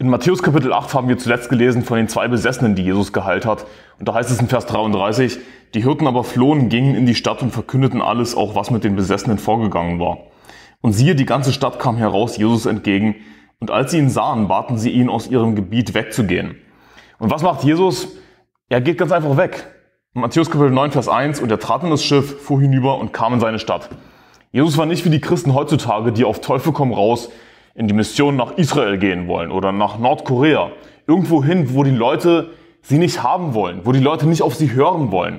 In Matthäus Kapitel 8 haben wir zuletzt gelesen von den zwei Besessenen, die Jesus geheilt hat. Und da heißt es in Vers 33, die Hirten aber flohen, gingen in die Stadt und verkündeten alles, auch was mit den Besessenen vorgegangen war. Und siehe, die ganze Stadt kam heraus Jesus entgegen. Und als sie ihn sahen, baten sie ihn aus ihrem Gebiet wegzugehen. Und was macht Jesus? Er geht ganz einfach weg. In Matthäus Kapitel 9, Vers 1, und er trat in das Schiff, fuhr hinüber und kam in seine Stadt. Jesus war nicht wie die Christen heutzutage, die auf Teufel komm raus in die Mission nach Israel gehen wollen oder nach Nordkorea. Irgendwo hin, wo die Leute sie nicht haben wollen, wo die Leute nicht auf sie hören wollen.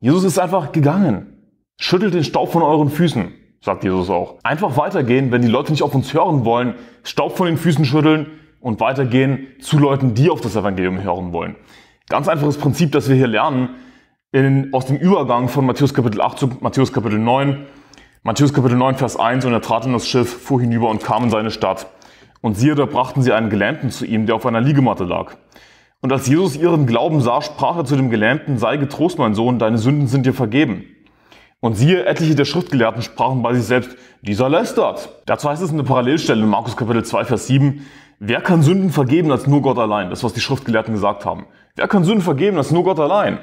Jesus ist einfach gegangen. Schüttelt den Staub von euren Füßen, sagt Jesus auch. Einfach weitergehen, wenn die Leute nicht auf uns hören wollen, Staub von den Füßen schütteln und weitergehen zu Leuten, die auf das Evangelium hören wollen. Ganz einfaches Prinzip, das wir hier lernen in, aus dem Übergang von Matthäus Kapitel 8 zu Matthäus Kapitel 9. Matthäus Kapitel 9, Vers 1, und er trat in das Schiff, fuhr hinüber und kam in seine Stadt. Und siehe, da brachten sie einen Gelähmten zu ihm, der auf einer Liegematte lag. Und als Jesus ihren Glauben sah, sprach er zu dem Gelähmten, sei getrost, mein Sohn, deine Sünden sind dir vergeben. Und siehe, etliche der Schriftgelehrten sprachen bei sich selbst, dieser lästert. Dazu heißt es in der Parallelstelle in Markus Kapitel 2, Vers 7, wer kann Sünden vergeben als nur Gott allein? Das, was die Schriftgelehrten gesagt haben. Wer kann Sünden vergeben als nur Gott allein?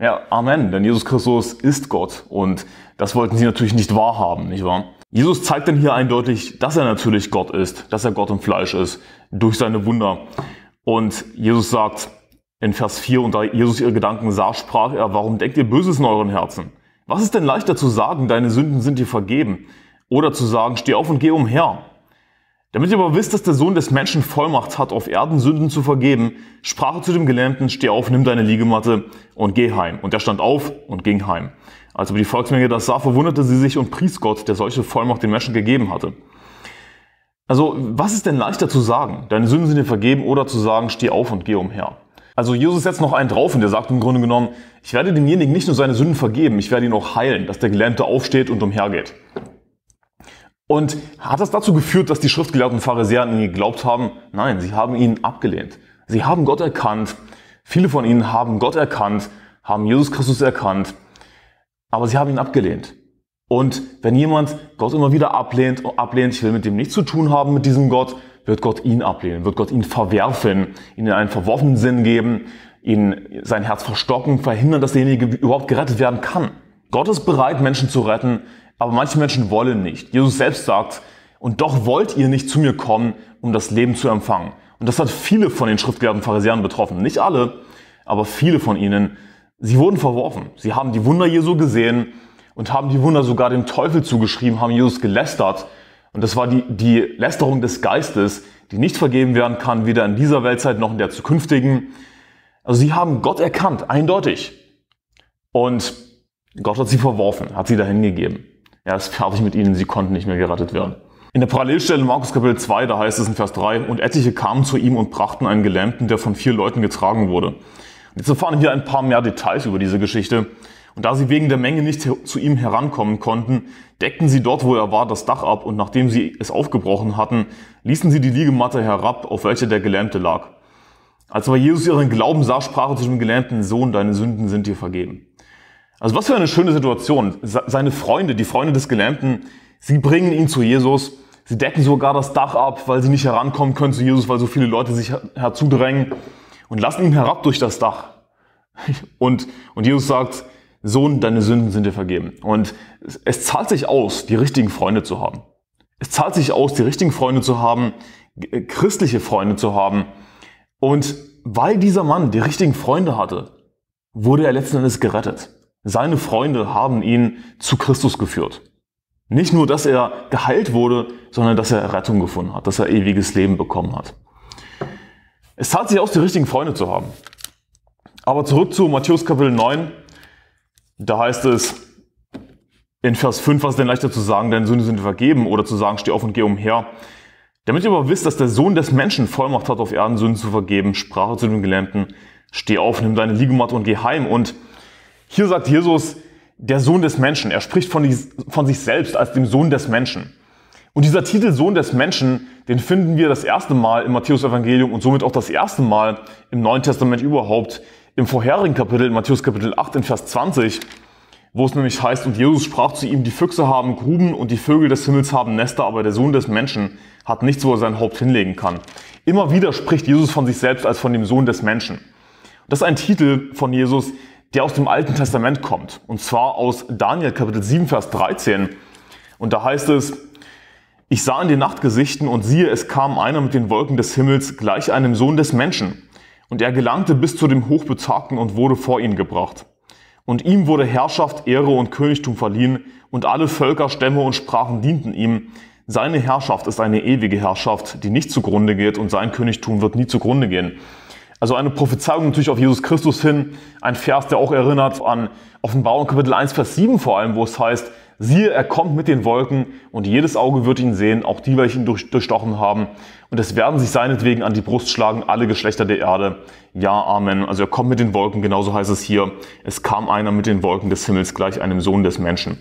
Ja, Amen, denn Jesus Christus ist Gott und das wollten sie natürlich nicht wahrhaben, nicht wahr? Jesus zeigt dann hier eindeutig, dass er natürlich Gott ist, dass er Gott im Fleisch ist, durch seine Wunder. Und Jesus sagt in Vers 4, und da Jesus ihre Gedanken sah, sprach er, warum denkt ihr Böses in euren Herzen? Was ist denn leichter zu sagen, deine Sünden sind dir vergeben? Oder zu sagen, steh auf und geh umher? Damit ihr aber wisst, dass der Sohn des Menschen Vollmacht hat, auf Erden Sünden zu vergeben, sprach er zu dem Gelähmten, steh auf, nimm deine Liegematte und geh heim. Und er stand auf und ging heim. Als aber die Volksmenge das sah, verwunderte sie sich und pries Gott, der solche Vollmacht den Menschen gegeben hatte. Also, was ist denn leichter zu sagen? Deine Sünden sind dir vergeben oder zu sagen, steh auf und geh umher. Also Jesus setzt noch einen drauf und der sagt im Grunde genommen, ich werde demjenigen nicht nur seine Sünden vergeben, ich werde ihn auch heilen, dass der Gelähmte aufsteht und umhergeht. Und hat das dazu geführt, dass die schriftgelehrten Pharisäer an ihn geglaubt haben? Nein, sie haben ihn abgelehnt. Sie haben Gott erkannt. Viele von ihnen haben Gott erkannt, haben Jesus Christus erkannt aber sie haben ihn abgelehnt. Und wenn jemand Gott immer wieder ablehnt, ablehnt, ich will mit dem nichts zu tun haben, mit diesem Gott, wird Gott ihn ablehnen, wird Gott ihn verwerfen, ihn in einen verworfenen Sinn geben, ihn sein Herz verstocken, verhindern, dass derjenige überhaupt gerettet werden kann. Gott ist bereit, Menschen zu retten, aber manche Menschen wollen nicht. Jesus selbst sagt, und doch wollt ihr nicht zu mir kommen, um das Leben zu empfangen. Und das hat viele von den schriftgelehrten Pharisäern betroffen. Nicht alle, aber viele von ihnen Sie wurden verworfen. Sie haben die Wunder Jesu gesehen und haben die Wunder sogar dem Teufel zugeschrieben, haben Jesus gelästert. Und das war die, die Lästerung des Geistes, die nicht vergeben werden kann, weder in dieser Weltzeit noch in der zukünftigen. Also sie haben Gott erkannt, eindeutig. Und Gott hat sie verworfen, hat sie dahin gegeben. Er ist fertig mit ihnen, sie konnten nicht mehr gerettet werden. In der Parallelstelle in Markus Kapitel 2, da heißt es in Vers 3, und etliche kamen zu ihm und brachten einen Gelähmten, der von vier Leuten getragen wurde. Jetzt erfahren hier ein paar mehr Details über diese Geschichte. Und da sie wegen der Menge nicht zu ihm herankommen konnten, deckten sie dort, wo er war, das Dach ab und nachdem sie es aufgebrochen hatten, ließen sie die Liegematte herab, auf welcher der Gelähmte lag. Als aber Jesus ihren Glauben sah, sprach er zu dem Gelähmten, Sohn, deine Sünden sind dir vergeben. Also was für eine schöne Situation. Seine Freunde, die Freunde des Gelähmten, sie bringen ihn zu Jesus. Sie decken sogar das Dach ab, weil sie nicht herankommen können zu Jesus, weil so viele Leute sich herzudrängen und lassen ihn herab durch das Dach. Und, und Jesus sagt, Sohn, deine Sünden sind dir vergeben. Und es, es zahlt sich aus, die richtigen Freunde zu haben. Es zahlt sich aus, die richtigen Freunde zu haben, äh, christliche Freunde zu haben. Und weil dieser Mann die richtigen Freunde hatte, wurde er letzten Endes gerettet. Seine Freunde haben ihn zu Christus geführt. Nicht nur, dass er geheilt wurde, sondern dass er Rettung gefunden hat, dass er ewiges Leben bekommen hat. Es zahlt sich aus, die richtigen Freunde zu haben. Aber zurück zu Matthäus Kapitel 9. Da heißt es in Vers 5, was ist denn leichter zu sagen, deine Sünde sind vergeben oder zu sagen, steh auf und geh umher. Damit ihr aber wisst, dass der Sohn des Menschen Vollmacht hat, auf Erden Sünden zu vergeben, sprach er zu dem Gelähmten, steh auf, nimm deine Liegematte und geh heim. Und hier sagt Jesus, der Sohn des Menschen. Er spricht von, von sich selbst als dem Sohn des Menschen. Und dieser Titel Sohn des Menschen, den finden wir das erste Mal im Matthäus-Evangelium und somit auch das erste Mal im Neuen Testament überhaupt im vorherigen Kapitel, in Matthäus Kapitel 8 in Vers 20, wo es nämlich heißt, und Jesus sprach zu ihm, die Füchse haben Gruben und die Vögel des Himmels haben Nester, aber der Sohn des Menschen hat nichts, wo er sein Haupt hinlegen kann. Immer wieder spricht Jesus von sich selbst als von dem Sohn des Menschen. Das ist ein Titel von Jesus, der aus dem Alten Testament kommt, und zwar aus Daniel Kapitel 7, Vers 13. Und da heißt es, ich sah in den Nachtgesichten und siehe, es kam einer mit den Wolken des Himmels gleich einem Sohn des Menschen. Und er gelangte bis zu dem Hochbezagten und wurde vor ihn gebracht. Und ihm wurde Herrschaft, Ehre und Königtum verliehen, und alle Völker, Stämme und Sprachen dienten ihm. Seine Herrschaft ist eine ewige Herrschaft, die nicht zugrunde geht, und sein Königtum wird nie zugrunde gehen. Also eine Prophezeiung natürlich auf Jesus Christus hin, ein Vers, der auch erinnert an Offenbarung Kapitel 1, Vers 7 vor allem, wo es heißt, Siehe, er kommt mit den Wolken und jedes Auge wird ihn sehen, auch die, welche ihn durch, durchstochen haben. Und es werden sich seinetwegen an die Brust schlagen, alle Geschlechter der Erde. Ja, Amen. Also er kommt mit den Wolken, genauso heißt es hier. Es kam einer mit den Wolken des Himmels, gleich einem Sohn des Menschen.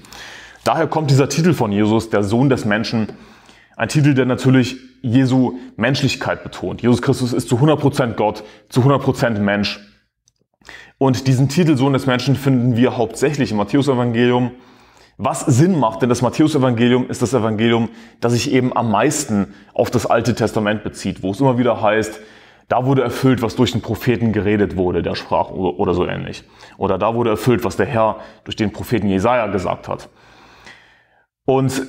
Daher kommt dieser Titel von Jesus, der Sohn des Menschen. Ein Titel, der natürlich Jesu Menschlichkeit betont. Jesus Christus ist zu 100% Gott, zu 100% Mensch. Und diesen Titel Sohn des Menschen finden wir hauptsächlich im Matthäusevangelium evangelium was Sinn macht, denn das Matthäusevangelium ist das Evangelium, das sich eben am meisten auf das Alte Testament bezieht, wo es immer wieder heißt, da wurde erfüllt, was durch den Propheten geredet wurde, der sprach oder so ähnlich. Oder da wurde erfüllt, was der Herr durch den Propheten Jesaja gesagt hat. Und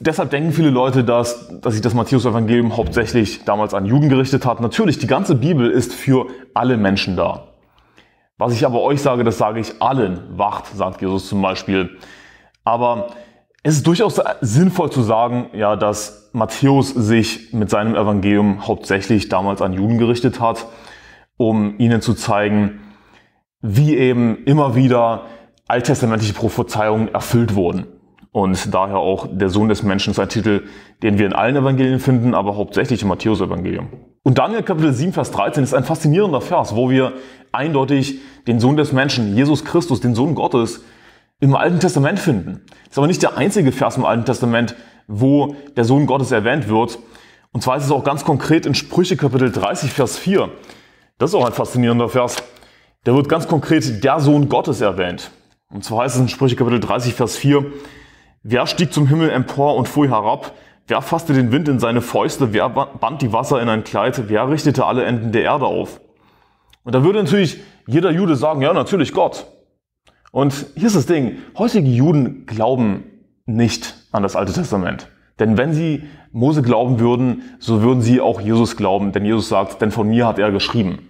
deshalb denken viele Leute, dass, dass sich das Matthäus-Evangelium hauptsächlich damals an Juden gerichtet hat. Natürlich, die ganze Bibel ist für alle Menschen da. Was ich aber euch sage, das sage ich allen. Wacht, sagt Jesus zum Beispiel. Aber es ist durchaus sinnvoll zu sagen, ja, dass Matthäus sich mit seinem Evangelium hauptsächlich damals an Juden gerichtet hat, um ihnen zu zeigen, wie eben immer wieder alttestamentliche Prophezeiungen erfüllt wurden. Und daher auch der Sohn des Menschen ist ein Titel, den wir in allen Evangelien finden, aber hauptsächlich im Matthäus-Evangelium. Und Daniel Kapitel 7, Vers 13 ist ein faszinierender Vers, wo wir eindeutig den Sohn des Menschen, Jesus Christus, den Sohn Gottes, im Alten Testament finden. Das ist aber nicht der einzige Vers im Alten Testament, wo der Sohn Gottes erwähnt wird. Und zwar ist es auch ganz konkret in Sprüche Kapitel 30, Vers 4. Das ist auch ein faszinierender Vers. Da wird ganz konkret der Sohn Gottes erwähnt. Und zwar heißt es in Sprüche Kapitel 30, Vers 4, Wer stieg zum Himmel empor und fuhr herab? Wer fasste den Wind in seine Fäuste? Wer band die Wasser in ein Kleid? Wer richtete alle Enden der Erde auf? Und da würde natürlich jeder Jude sagen, ja, natürlich Gott. Und hier ist das Ding, heutige Juden glauben nicht an das Alte Testament. Denn wenn sie Mose glauben würden, so würden sie auch Jesus glauben, denn Jesus sagt, denn von mir hat er geschrieben.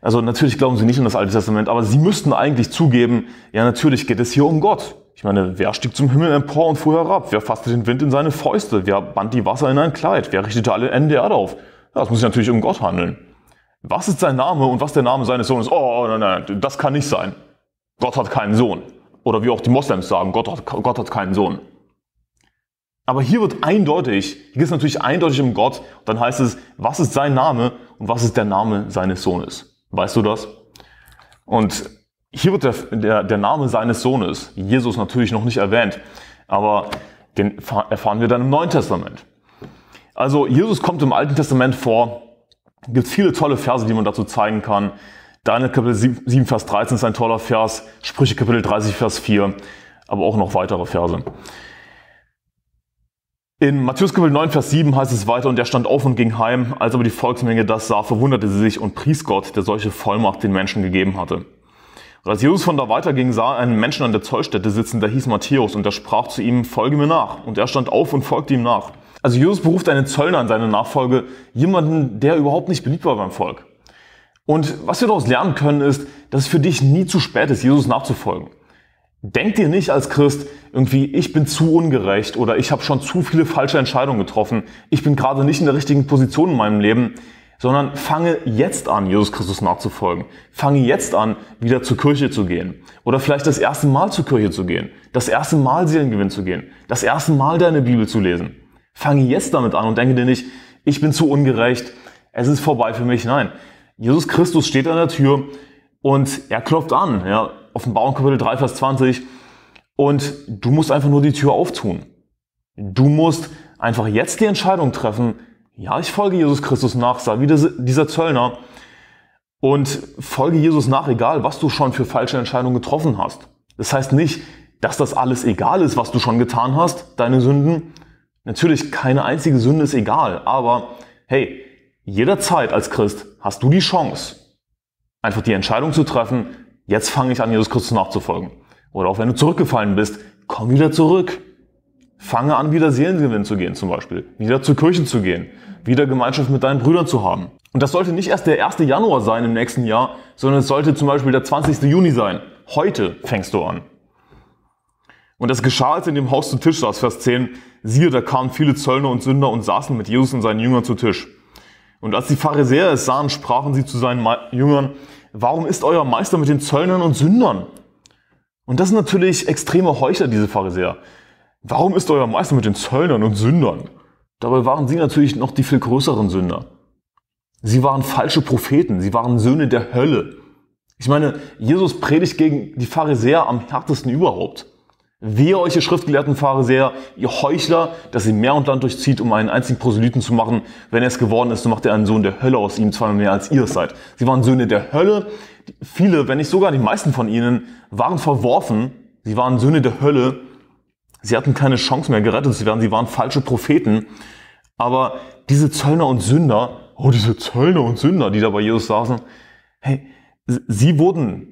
Also natürlich glauben sie nicht an das Alte Testament, aber sie müssten eigentlich zugeben, ja natürlich geht es hier um Gott. Ich meine, wer stieg zum Himmel empor und fuhr herab? Wer fasste den Wind in seine Fäuste? Wer band die Wasser in ein Kleid? Wer richtete alle Enden der Erde auf? Ja, das muss sich natürlich um Gott handeln. Was ist sein Name und was der Name seines Sohnes? Oh, oh nein, nein, das kann nicht sein. Gott hat keinen Sohn. Oder wie auch die Moslems sagen, Gott hat, Gott hat keinen Sohn. Aber hier wird eindeutig, hier geht es natürlich eindeutig um Gott, dann heißt es, was ist sein Name und was ist der Name seines Sohnes? Weißt du das? Und hier wird der, der, der Name seines Sohnes, Jesus natürlich noch nicht erwähnt, aber den erfahren wir dann im Neuen Testament. Also Jesus kommt im Alten Testament vor, gibt viele tolle Verse, die man dazu zeigen kann. Daniel Kapitel 7, Vers 13 ist ein toller Vers, Sprüche Kapitel 30, Vers 4, aber auch noch weitere Verse. In Matthäus Kapitel 9, Vers 7 heißt es weiter, und er stand auf und ging heim. Als aber die Volksmenge das sah, verwunderte sie sich und pries Gott, der solche Vollmacht den Menschen gegeben hatte. Und als Jesus von da weiterging, sah er einen Menschen an der Zollstätte sitzen, der hieß Matthäus, und er sprach zu ihm, folge mir nach. Und er stand auf und folgte ihm nach. Also Jesus beruft einen Zöllner in seine Nachfolge, jemanden, der überhaupt nicht beliebt war beim Volk. Und was wir daraus lernen können, ist, dass es für dich nie zu spät ist, Jesus nachzufolgen. Denk dir nicht als Christ irgendwie, ich bin zu ungerecht oder ich habe schon zu viele falsche Entscheidungen getroffen, ich bin gerade nicht in der richtigen Position in meinem Leben, sondern fange jetzt an, Jesus Christus nachzufolgen. Fange jetzt an, wieder zur Kirche zu gehen oder vielleicht das erste Mal zur Kirche zu gehen, das erste Mal Seelengewinn zu gehen, das erste Mal deine Bibel zu lesen. Fange jetzt damit an und denke dir nicht, ich bin zu ungerecht, es ist vorbei für mich. Nein, Jesus Christus steht an der Tür und er klopft an, ja, Offenbarung Kapitel 3, Vers 20. Und du musst einfach nur die Tür auftun. Du musst einfach jetzt die Entscheidung treffen, ja, ich folge Jesus Christus nach, sei wie dieser Zöllner und folge Jesus nach, egal was du schon für falsche Entscheidungen getroffen hast. Das heißt nicht, dass das alles egal ist, was du schon getan hast, deine Sünden. Natürlich, keine einzige Sünde ist egal, aber hey, Jederzeit als Christ hast du die Chance, einfach die Entscheidung zu treffen, jetzt fange ich an, Jesus Christus nachzufolgen. Oder auch wenn du zurückgefallen bist, komm wieder zurück. Fange an, wieder Seelengewinn zu gehen zum Beispiel, wieder zur Kirche zu gehen, wieder Gemeinschaft mit deinen Brüdern zu haben. Und das sollte nicht erst der 1. Januar sein im nächsten Jahr, sondern es sollte zum Beispiel der 20. Juni sein. Heute fängst du an. Und das geschah, als in dem Haus zu Tisch saß, Vers 10. Siehe, da kamen viele Zöllner und Sünder und saßen mit Jesus und seinen Jüngern zu Tisch. Und als die Pharisäer es sahen, sprachen sie zu seinen Jüngern, warum ist euer Meister mit den Zöllnern und Sündern? Und das sind natürlich extreme Heuchler, diese Pharisäer. Warum ist euer Meister mit den Zöllnern und Sündern? Dabei waren sie natürlich noch die viel größeren Sünder. Sie waren falsche Propheten, sie waren Söhne der Hölle. Ich meine, Jesus predigt gegen die Pharisäer am härtesten überhaupt. Wehe euch, ihr schriftgelehrten Pharisäer, ihr Heuchler, dass ihr mehr und Land durchzieht, um einen einzigen Proselyten zu machen. Wenn er es geworden ist, so macht er einen Sohn der Hölle aus ihm, zweimal mehr als ihr es seid. Sie waren Söhne der Hölle. Viele, wenn nicht sogar die meisten von ihnen, waren verworfen. Sie waren Söhne der Hölle. Sie hatten keine Chance mehr, gerettet zu werden. Sie waren falsche Propheten. Aber diese Zöllner und Sünder, oh, diese Zöllner und Sünder, die da bei Jesus saßen, hey, sie wurden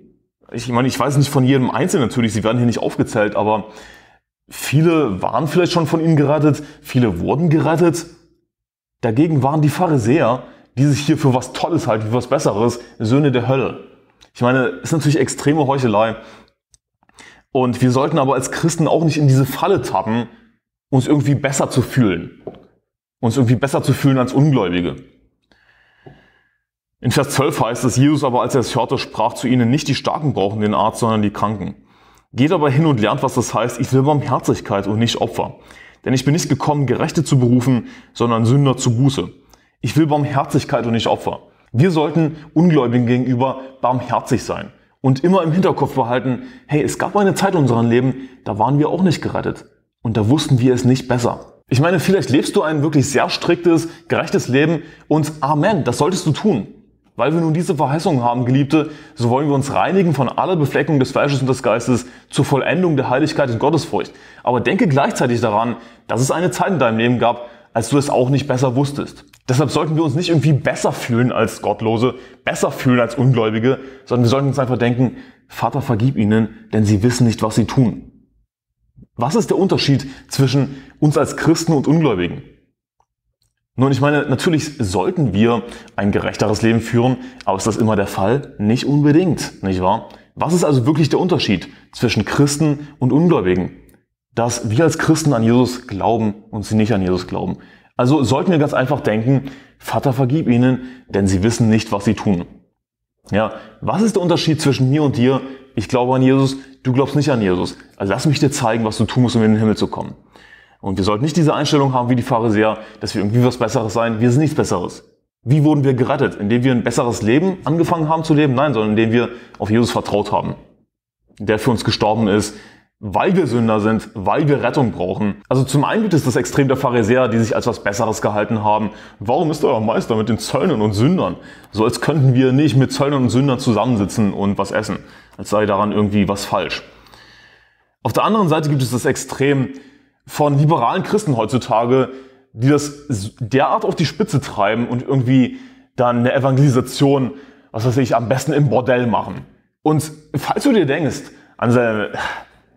ich meine, ich weiß nicht von jedem Einzelnen natürlich, sie werden hier nicht aufgezählt, aber viele waren vielleicht schon von ihnen gerettet, viele wurden gerettet. Dagegen waren die Pharisäer, die sich hier für was Tolles halten, für was Besseres, Söhne der Hölle. Ich meine, ist natürlich extreme Heuchelei. Und wir sollten aber als Christen auch nicht in diese Falle tappen, uns irgendwie besser zu fühlen. Uns irgendwie besser zu fühlen als Ungläubige. In Vers 12 heißt es, Jesus aber, als er es hörte, sprach zu ihnen, nicht die Starken brauchen den Arzt, sondern die Kranken. Geht aber hin und lernt, was das heißt, ich will Barmherzigkeit und nicht Opfer. Denn ich bin nicht gekommen, Gerechte zu berufen, sondern Sünder zu Buße. Ich will Barmherzigkeit und nicht Opfer. Wir sollten Ungläubigen gegenüber barmherzig sein und immer im Hinterkopf behalten, hey, es gab eine Zeit in unserem Leben, da waren wir auch nicht gerettet und da wussten wir es nicht besser. Ich meine, vielleicht lebst du ein wirklich sehr striktes, gerechtes Leben und Amen, das solltest du tun. Weil wir nun diese Verheißung haben, Geliebte, so wollen wir uns reinigen von aller Befleckung des Fleisches und des Geistes zur Vollendung der Heiligkeit und Gottesfurcht. Aber denke gleichzeitig daran, dass es eine Zeit in deinem Leben gab, als du es auch nicht besser wusstest. Deshalb sollten wir uns nicht irgendwie besser fühlen als Gottlose, besser fühlen als Ungläubige, sondern wir sollten uns einfach denken, Vater, vergib ihnen, denn sie wissen nicht, was sie tun. Was ist der Unterschied zwischen uns als Christen und Ungläubigen? Nun, ich meine, natürlich sollten wir ein gerechteres Leben führen, aber ist das immer der Fall? Nicht unbedingt, nicht wahr? Was ist also wirklich der Unterschied zwischen Christen und Ungläubigen? Dass wir als Christen an Jesus glauben und sie nicht an Jesus glauben. Also sollten wir ganz einfach denken, Vater vergib ihnen, denn sie wissen nicht, was sie tun. Ja, was ist der Unterschied zwischen mir und dir? Ich glaube an Jesus, du glaubst nicht an Jesus. Also lass mich dir zeigen, was du tun musst, um in den Himmel zu kommen. Und wir sollten nicht diese Einstellung haben wie die Pharisäer, dass wir irgendwie was Besseres seien. Wir sind nichts Besseres. Wie wurden wir gerettet? Indem wir ein besseres Leben angefangen haben zu leben? Nein, sondern indem wir auf Jesus vertraut haben. Der für uns gestorben ist, weil wir Sünder sind, weil wir Rettung brauchen. Also zum einen gibt es das Extrem der Pharisäer, die sich als was Besseres gehalten haben. Warum ist euer Meister mit den Zöllnern und Sündern? So als könnten wir nicht mit Zöllnern und Sündern zusammensitzen und was essen. Als sei daran irgendwie was falsch. Auf der anderen Seite gibt es das Extrem von liberalen Christen heutzutage, die das derart auf die Spitze treiben und irgendwie dann eine Evangelisation, was weiß ich, am besten im Bordell machen. Und falls du dir denkst, Anselm,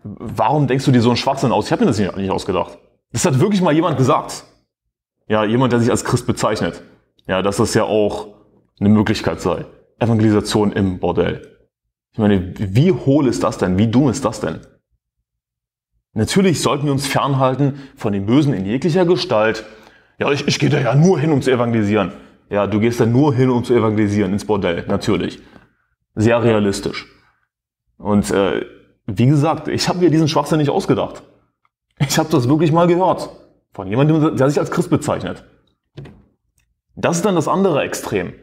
warum denkst du dir so einen Schwachsinn aus? Ich habe mir das nicht ausgedacht. Das hat wirklich mal jemand gesagt. Ja, jemand, der sich als Christ bezeichnet. Ja, dass das ja auch eine Möglichkeit sei. Evangelisation im Bordell. Ich meine, wie hohl ist das denn? Wie dumm ist das denn? Natürlich sollten wir uns fernhalten von dem Bösen in jeglicher Gestalt. Ja, ich, ich gehe da ja nur hin, um zu evangelisieren. Ja, du gehst da nur hin, um zu evangelisieren, ins Bordell, natürlich. Sehr realistisch. Und äh, wie gesagt, ich habe mir diesen Schwachsinn nicht ausgedacht. Ich habe das wirklich mal gehört. Von jemandem, der sich als Christ bezeichnet. Das ist dann das andere Extrem.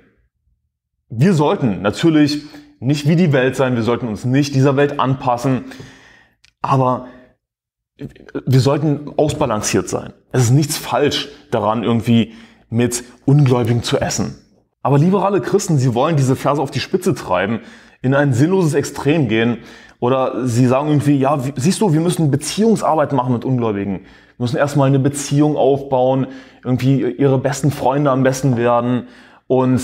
Wir sollten natürlich nicht wie die Welt sein, wir sollten uns nicht dieser Welt anpassen, aber wir sollten ausbalanciert sein. Es ist nichts falsch daran, irgendwie mit Ungläubigen zu essen. Aber liberale Christen, sie wollen diese Verse auf die Spitze treiben, in ein sinnloses Extrem gehen oder sie sagen irgendwie, ja, siehst du, wir müssen Beziehungsarbeit machen mit Ungläubigen. Wir müssen erstmal eine Beziehung aufbauen, irgendwie ihre besten Freunde am besten werden. Und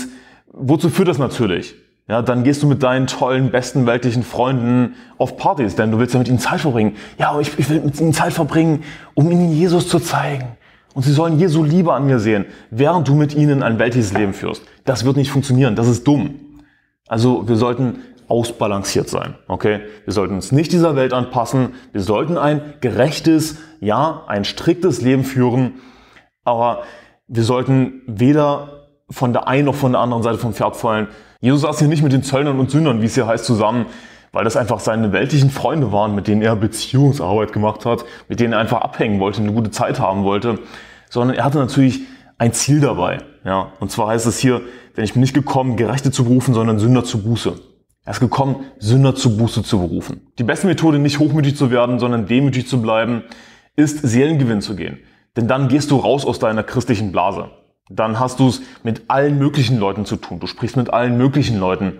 wozu führt das natürlich? Ja, dann gehst du mit deinen tollen, besten, weltlichen Freunden auf Partys, denn du willst ja mit ihnen Zeit verbringen. Ja, aber ich, ich will mit ihnen Zeit verbringen, um ihnen Jesus zu zeigen. Und sie sollen Jesu Liebe an mir sehen, während du mit ihnen ein weltliches Leben führst. Das wird nicht funktionieren, das ist dumm. Also wir sollten ausbalanciert sein, okay? Wir sollten uns nicht dieser Welt anpassen, wir sollten ein gerechtes, ja, ein striktes Leben führen, aber wir sollten weder von der einen noch von der anderen Seite vom Pferd fallen. Jesus saß hier nicht mit den Zöllnern und Sündern, wie es hier heißt, zusammen, weil das einfach seine weltlichen Freunde waren, mit denen er Beziehungsarbeit gemacht hat, mit denen er einfach abhängen wollte, eine gute Zeit haben wollte, sondern er hatte natürlich ein Ziel dabei. Ja, und zwar heißt es hier, denn ich bin nicht gekommen, Gerechte zu berufen, sondern Sünder zu Buße. Er ist gekommen, Sünder zu Buße zu berufen. Die beste Methode, nicht hochmütig zu werden, sondern demütig zu bleiben, ist Seelengewinn zu gehen. Denn dann gehst du raus aus deiner christlichen Blase dann hast du es mit allen möglichen Leuten zu tun. Du sprichst mit allen möglichen Leuten.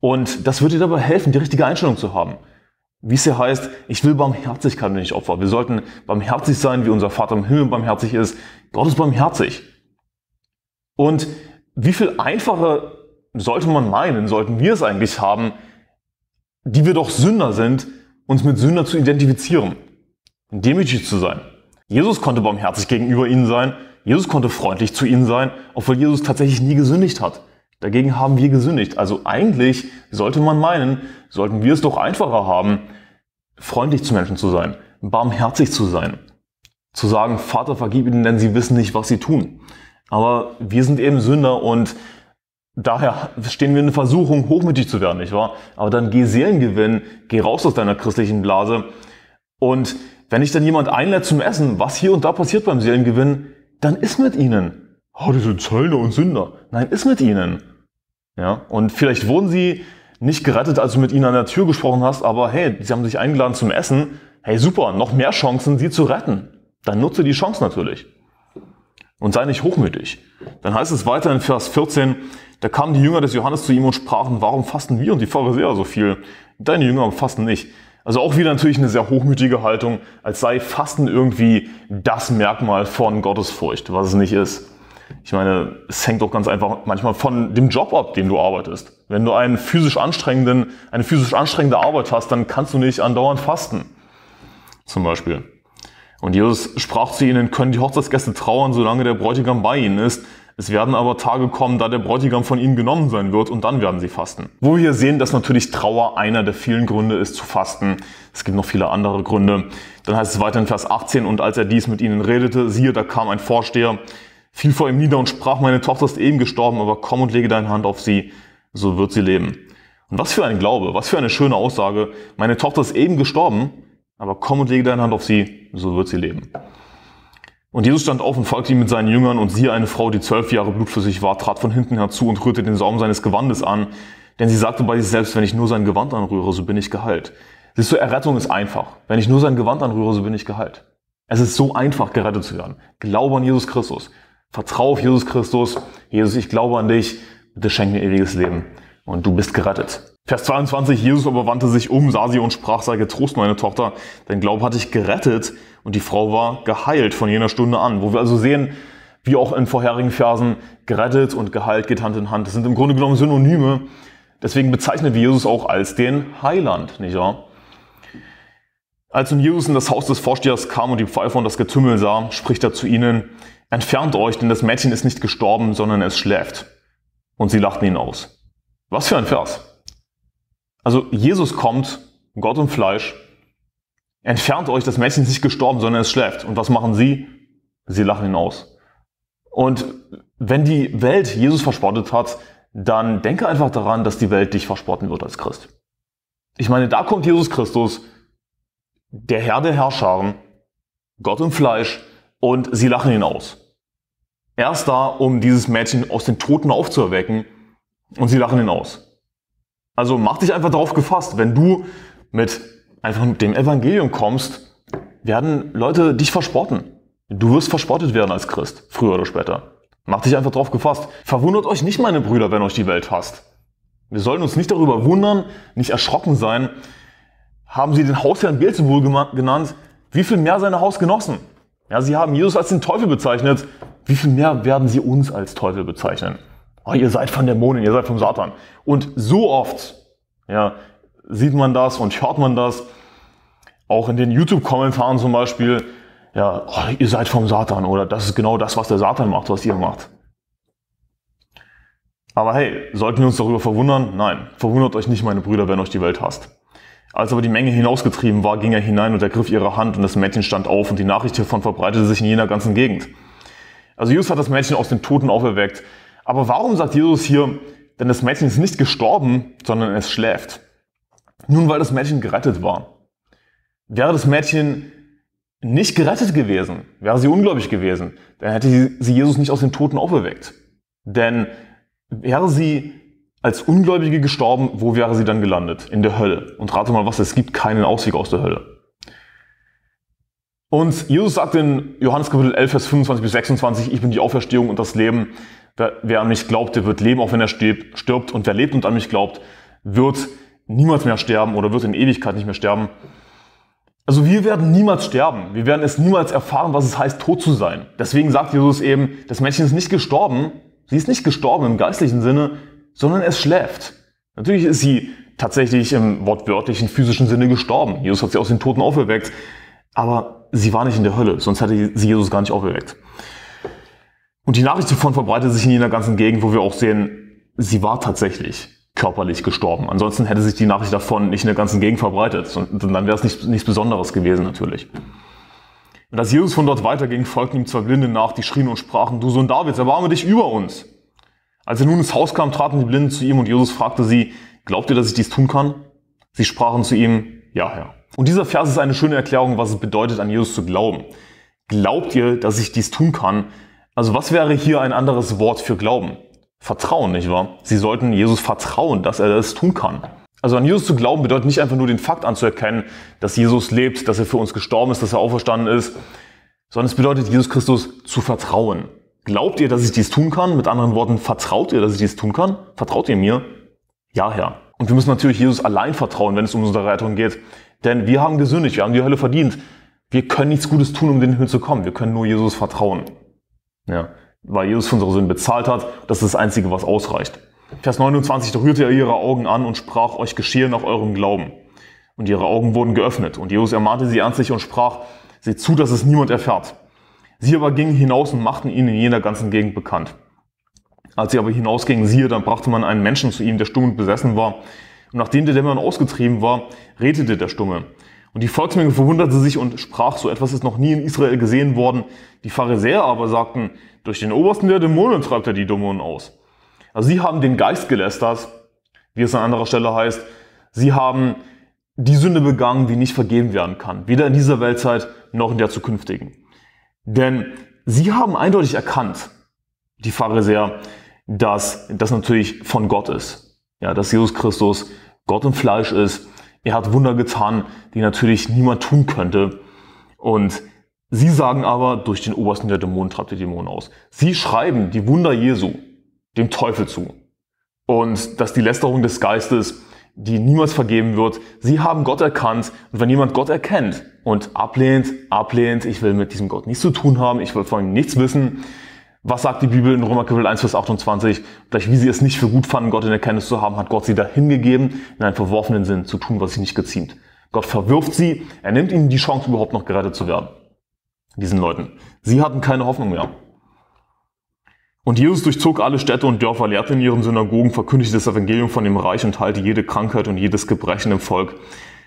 Und das wird dir dabei helfen, die richtige Einstellung zu haben. Wie es hier heißt, ich will Barmherzigkeit nicht Opfer. Wir sollten barmherzig sein, wie unser Vater im Himmel barmherzig ist. Gott ist barmherzig. Und wie viel einfacher sollte man meinen, sollten wir es eigentlich haben, die wir doch Sünder sind, uns mit Sünder zu identifizieren demütig zu sein. Jesus konnte barmherzig gegenüber ihnen sein Jesus konnte freundlich zu ihnen sein, obwohl Jesus tatsächlich nie gesündigt hat. Dagegen haben wir gesündigt. Also eigentlich sollte man meinen, sollten wir es doch einfacher haben, freundlich zu Menschen zu sein, barmherzig zu sein, zu sagen, Vater, vergib ihnen, denn sie wissen nicht, was sie tun. Aber wir sind eben Sünder und daher stehen wir in der Versuchung, hochmütig zu werden, nicht wahr? Aber dann geh Seelengewinn, geh raus aus deiner christlichen Blase. Und wenn dich dann jemand einlädt zum Essen, was hier und da passiert beim Seelengewinn, dann ist mit ihnen. Oh, die sind Zöllner und Sünder. Nein, ist mit ihnen. Ja, und vielleicht wurden sie nicht gerettet, als du mit ihnen an der Tür gesprochen hast, aber hey, sie haben sich eingeladen zum Essen. Hey, super, noch mehr Chancen, sie zu retten. Dann nutze die Chance natürlich. Und sei nicht hochmütig. Dann heißt es weiter in Vers 14, da kamen die Jünger des Johannes zu ihm und sprachen, warum fasten wir und die Pharisäer so viel? Deine Jünger fasten nicht. Also auch wieder natürlich eine sehr hochmütige Haltung, als sei Fasten irgendwie das Merkmal von Gottesfurcht, was es nicht ist. Ich meine, es hängt doch ganz einfach manchmal von dem Job ab, den du arbeitest. Wenn du einen physisch anstrengenden, eine physisch anstrengende Arbeit hast, dann kannst du nicht andauernd fasten. Zum Beispiel. Und Jesus sprach zu ihnen, können die Hochzeitsgäste trauern, solange der Bräutigam bei ihnen ist. Es werden aber Tage kommen, da der Bräutigam von ihnen genommen sein wird und dann werden sie fasten. Wo wir hier sehen, dass natürlich Trauer einer der vielen Gründe ist zu fasten. Es gibt noch viele andere Gründe. Dann heißt es weiter in Vers 18, und als er dies mit ihnen redete, siehe, da kam ein Vorsteher, fiel vor ihm nieder und sprach, meine Tochter ist eben gestorben, aber komm und lege deine Hand auf sie, so wird sie leben. Und was für ein Glaube, was für eine schöne Aussage. Meine Tochter ist eben gestorben, aber komm und lege deine Hand auf sie, so wird sie leben. Und Jesus stand auf und folgte ihm mit seinen Jüngern, und siehe, eine Frau, die zwölf Jahre blutflüssig war, trat von hinten herzu und rührte den Saum seines Gewandes an. Denn sie sagte bei sich selbst, wenn ich nur sein Gewand anrühre, so bin ich geheilt. Siehst du, Errettung ist einfach. Wenn ich nur sein Gewand anrühre, so bin ich geheilt. Es ist so einfach, gerettet zu werden. Glaube an Jesus Christus. Vertraue auf Jesus Christus. Jesus, ich glaube an dich. Bitte schenk mir ewiges Leben und du bist gerettet. Vers 22, Jesus aber wandte sich um, sah sie und sprach, sei getrost, meine Tochter, dein Glaube hat dich gerettet und die Frau war geheilt von jener Stunde an. Wo wir also sehen, wie auch in vorherigen Versen, gerettet und geheilt geht Hand in Hand. Das sind im Grunde genommen Synonyme. Deswegen bezeichnet wir Jesus auch als den Heiland, nicht wahr? Als nun Jesus in das Haus des Vorstehers kam und die Pfeife und das Getümmel sah, spricht er zu ihnen, entfernt euch, denn das Mädchen ist nicht gestorben, sondern es schläft. Und sie lachten ihn aus. Was für ein Vers. Also Jesus kommt, Gott und Fleisch, entfernt euch, das Mädchen ist nicht gestorben, sondern es schläft. Und was machen sie? Sie lachen ihn aus. Und wenn die Welt Jesus verspottet hat, dann denke einfach daran, dass die Welt dich verspotten wird als Christ. Ich meine, da kommt Jesus Christus, der Herr der Herrscharen, Gott und Fleisch, und sie lachen ihn aus. Er ist da, um dieses Mädchen aus den Toten aufzuerwecken und sie lachen ihn aus. Also mach dich einfach darauf gefasst, wenn du mit einfach mit dem Evangelium kommst, werden Leute dich verspotten. Du wirst verspottet werden als Christ, früher oder später. Mach dich einfach drauf gefasst. Verwundert euch nicht, meine Brüder, wenn euch die Welt hasst. Wir sollen uns nicht darüber wundern, nicht erschrocken sein. Haben sie den Hausherrn Beelzebul genannt, wie viel mehr seine Hausgenossen? Ja, sie haben Jesus als den Teufel bezeichnet. Wie viel mehr werden sie uns als Teufel bezeichnen? oh, ihr seid von Dämonen, ihr seid vom Satan. Und so oft ja, sieht man das und hört man das, auch in den YouTube-Kommentaren zum Beispiel, ja, oh, ihr seid vom Satan oder das ist genau das, was der Satan macht, was ihr macht. Aber hey, sollten wir uns darüber verwundern? Nein, verwundert euch nicht, meine Brüder, wenn euch die Welt hasst. Als aber die Menge hinausgetrieben war, ging er hinein und ergriff ihre Hand und das Mädchen stand auf und die Nachricht hiervon verbreitete sich in jener ganzen Gegend. Also Jesus hat das Mädchen aus den Toten auferweckt, aber warum sagt Jesus hier, denn das Mädchen ist nicht gestorben, sondern es schläft? Nun, weil das Mädchen gerettet war. Wäre das Mädchen nicht gerettet gewesen, wäre sie ungläubig gewesen, dann hätte sie Jesus nicht aus den Toten auferweckt. Denn wäre sie als Ungläubige gestorben, wo wäre sie dann gelandet? In der Hölle. Und rate mal was, es gibt keinen Ausweg aus der Hölle. Und Jesus sagt in Johannes Kapitel 11, Vers 25 bis 26, ich bin die Auferstehung und das Leben. Wer, wer an mich glaubt, der wird leben, auch wenn er stirb, stirbt. Und wer lebt und an mich glaubt, wird niemals mehr sterben oder wird in Ewigkeit nicht mehr sterben. Also wir werden niemals sterben. Wir werden es niemals erfahren, was es heißt, tot zu sein. Deswegen sagt Jesus eben, das Mädchen ist nicht gestorben. Sie ist nicht gestorben im geistlichen Sinne, sondern es schläft. Natürlich ist sie tatsächlich im wortwörtlichen, physischen Sinne gestorben. Jesus hat sie aus den Toten auferweckt. Aber sie war nicht in der Hölle, sonst hätte sie Jesus gar nicht auferweckt. Und die Nachricht davon verbreitete sich in jener ganzen Gegend, wo wir auch sehen, sie war tatsächlich körperlich gestorben. Ansonsten hätte sich die Nachricht davon nicht in der ganzen Gegend verbreitet. Und dann wäre es nicht, nichts Besonderes gewesen natürlich. Und als Jesus von dort weiterging, folgten ihm zwei Blinde nach, die schrien und sprachen, du Sohn Davids, erbarme dich über uns. Als er nun ins Haus kam, traten die Blinden zu ihm und Jesus fragte sie, glaubt ihr, dass ich dies tun kann? Sie sprachen zu ihm, ja, Herr. Und dieser Vers ist eine schöne Erklärung, was es bedeutet, an Jesus zu glauben. Glaubt ihr, dass ich dies tun kann? Also was wäre hier ein anderes Wort für Glauben? Vertrauen, nicht wahr? Sie sollten Jesus vertrauen, dass er das tun kann. Also an Jesus zu glauben bedeutet nicht einfach nur den Fakt anzuerkennen, dass Jesus lebt, dass er für uns gestorben ist, dass er auferstanden ist, sondern es bedeutet Jesus Christus zu vertrauen. Glaubt ihr, dass ich dies tun kann? Mit anderen Worten, vertraut ihr, dass ich dies tun kann? Vertraut ihr mir? Ja, Herr. Und wir müssen natürlich Jesus allein vertrauen, wenn es um unsere Rettung geht. Denn wir haben gesündigt, wir haben die Hölle verdient. Wir können nichts Gutes tun, um den Himmel zu kommen. Wir können nur Jesus vertrauen. Ja. Weil Jesus für unsere Sünden bezahlt hat, das ist das Einzige, was ausreicht. Vers 29, da rührte er ihre Augen an und sprach, euch geschehe nach eurem Glauben. Und ihre Augen wurden geöffnet. Und Jesus ermahnte sie ernstlich und sprach, seht zu, dass es niemand erfährt. Sie aber gingen hinaus und machten ihn in jener ganzen Gegend bekannt. Als sie aber hinausgingen, siehe, dann brachte man einen Menschen zu ihm, der stumm und besessen war. Und nachdem der Dämon ausgetrieben war, redete der Stumme. Und die Volksmenge verwunderte sich und sprach, so etwas ist noch nie in Israel gesehen worden. Die Pharisäer aber sagten, durch den Obersten der Dämonen treibt er die Dämonen aus. Also sie haben den Geist gelästert, wie es an anderer Stelle heißt. Sie haben die Sünde begangen, die nicht vergeben werden kann. Weder in dieser Weltzeit noch in der zukünftigen. Denn sie haben eindeutig erkannt, die Pharisäer, dass das natürlich von Gott ist. Ja, dass Jesus Christus Gott im Fleisch ist er hat Wunder getan, die natürlich niemand tun könnte. Und sie sagen aber, durch den obersten der Dämonen treibt die Dämonen aus. Sie schreiben die Wunder Jesu dem Teufel zu. Und dass die Lästerung des Geistes, die niemals vergeben wird, sie haben Gott erkannt. Und wenn jemand Gott erkennt und ablehnt, ablehnt, ich will mit diesem Gott nichts zu tun haben, ich will von ihm nichts wissen, was sagt die Bibel in Römer Kapitel 1, Vers 28? Gleich wie sie es nicht für gut fanden, Gott in Erkenntnis zu haben, hat Gott sie dahingegeben, in einen verworfenen Sinn zu tun, was sich nicht geziemt. Gott verwirft sie, er nimmt ihnen die Chance, überhaupt noch gerettet zu werden. Diesen Leuten. Sie hatten keine Hoffnung mehr. Und Jesus durchzog alle Städte und Dörfer, lehrte in ihren Synagogen, verkündigte das Evangelium von dem Reich und heilte jede Krankheit und jedes Gebrechen im Volk.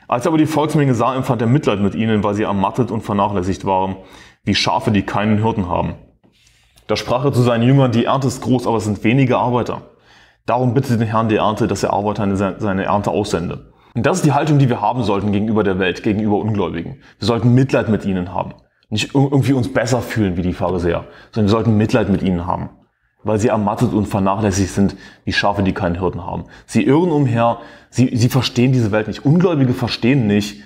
Als er aber die Volksmenge sah, empfand er Mitleid mit ihnen, weil sie ermattet und vernachlässigt waren, wie Schafe, die keinen Hirten haben. Da sprach er zu seinen Jüngern, die Ernte ist groß, aber es sind wenige Arbeiter. Darum bitte den Herrn der Ernte, dass er Arbeiter seine Ernte aussende. Und das ist die Haltung, die wir haben sollten gegenüber der Welt, gegenüber Ungläubigen. Wir sollten Mitleid mit ihnen haben. Nicht irgendwie uns besser fühlen wie die Pharisäer, sondern wir sollten Mitleid mit ihnen haben. Weil sie ermattet und vernachlässigt sind, wie Schafe, die keinen Hirten haben. Sie irren umher, sie, sie verstehen diese Welt nicht. Ungläubige verstehen nicht,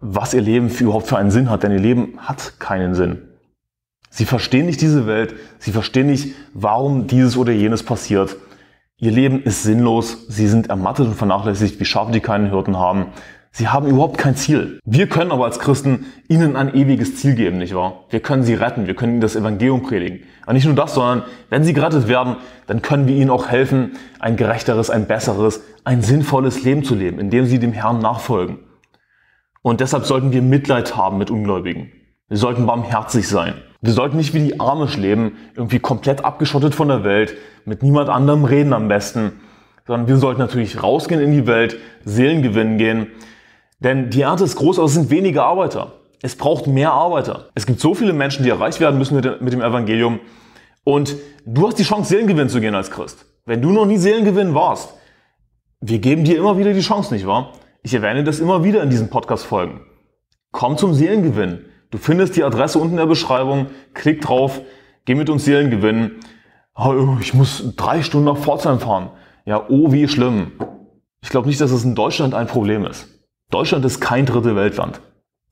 was ihr Leben für überhaupt für einen Sinn hat, denn ihr Leben hat keinen Sinn. Sie verstehen nicht diese Welt. Sie verstehen nicht, warum dieses oder jenes passiert. Ihr Leben ist sinnlos. Sie sind ermattet und vernachlässigt wie Schafe, die keinen Hirten haben. Sie haben überhaupt kein Ziel. Wir können aber als Christen ihnen ein ewiges Ziel geben, nicht wahr? Wir können sie retten. Wir können ihnen das Evangelium predigen. Aber nicht nur das, sondern wenn sie gerettet werden, dann können wir ihnen auch helfen, ein gerechteres, ein besseres, ein sinnvolles Leben zu leben, indem sie dem Herrn nachfolgen. Und deshalb sollten wir Mitleid haben mit Ungläubigen. Wir sollten barmherzig sein. Wir sollten nicht wie die Amish leben, irgendwie komplett abgeschottet von der Welt, mit niemand anderem reden am besten, sondern wir sollten natürlich rausgehen in die Welt, Seelen gewinnen gehen. Denn die Ernte ist groß, aber es sind weniger Arbeiter. Es braucht mehr Arbeiter. Es gibt so viele Menschen, die erreicht werden müssen mit dem Evangelium. Und du hast die Chance, Seelengewinn zu gehen als Christ. Wenn du noch nie Seelengewinn warst, wir geben dir immer wieder die Chance, nicht wahr? Ich erwähne das immer wieder in diesen Podcast-Folgen. Komm zum Seelengewinn. Du findest die Adresse unten in der Beschreibung, klick drauf, geh mit uns Seelen gewinnen. Oh, ich muss drei Stunden nach Pforzheim fahren. Ja, oh, wie schlimm. Ich glaube nicht, dass es in Deutschland ein Problem ist. Deutschland ist kein dritte Weltland.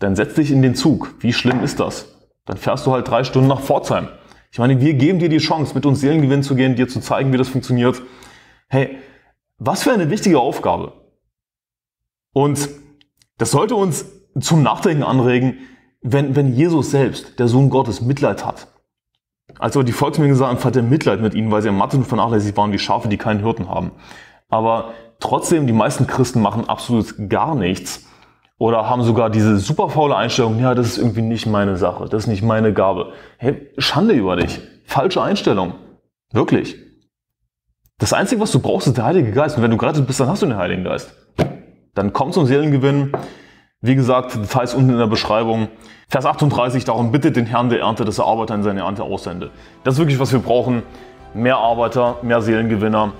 Dann setz dich in den Zug. Wie schlimm ist das? Dann fährst du halt drei Stunden nach Pforzheim. Ich meine, wir geben dir die Chance, mit uns Seelengewinn zu gehen, dir zu zeigen, wie das funktioniert. Hey, was für eine wichtige Aufgabe. Und das sollte uns zum Nachdenken anregen, wenn, wenn Jesus selbst, der Sohn Gottes, Mitleid hat, also die Volksmenge sahen, hatte Mitleid mit ihnen, weil sie im Mathe vernachlässigt waren wie Schafe, die keinen Hirten haben. Aber trotzdem, die meisten Christen machen absolut gar nichts oder haben sogar diese super faule Einstellung, ja, das ist irgendwie nicht meine Sache, das ist nicht meine Gabe. Hey, Schande über dich. Falsche Einstellung. Wirklich. Das Einzige, was du brauchst, ist der Heilige Geist. Und wenn du gerettet bist, dann hast du den Heiligen Geist. Dann komm zum Seelengewinn, wie gesagt, Details unten in der Beschreibung. Vers 38, darum bittet den Herrn der Ernte, dass er Arbeiter in seine Ernte aussende. Das ist wirklich, was wir brauchen. Mehr Arbeiter, mehr Seelengewinner.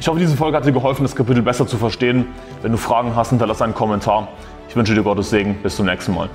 Ich hoffe, diese Folge hat dir geholfen, das Kapitel besser zu verstehen. Wenn du Fragen hast, hinterlass einen Kommentar. Ich wünsche dir Gottes Segen. Bis zum nächsten Mal.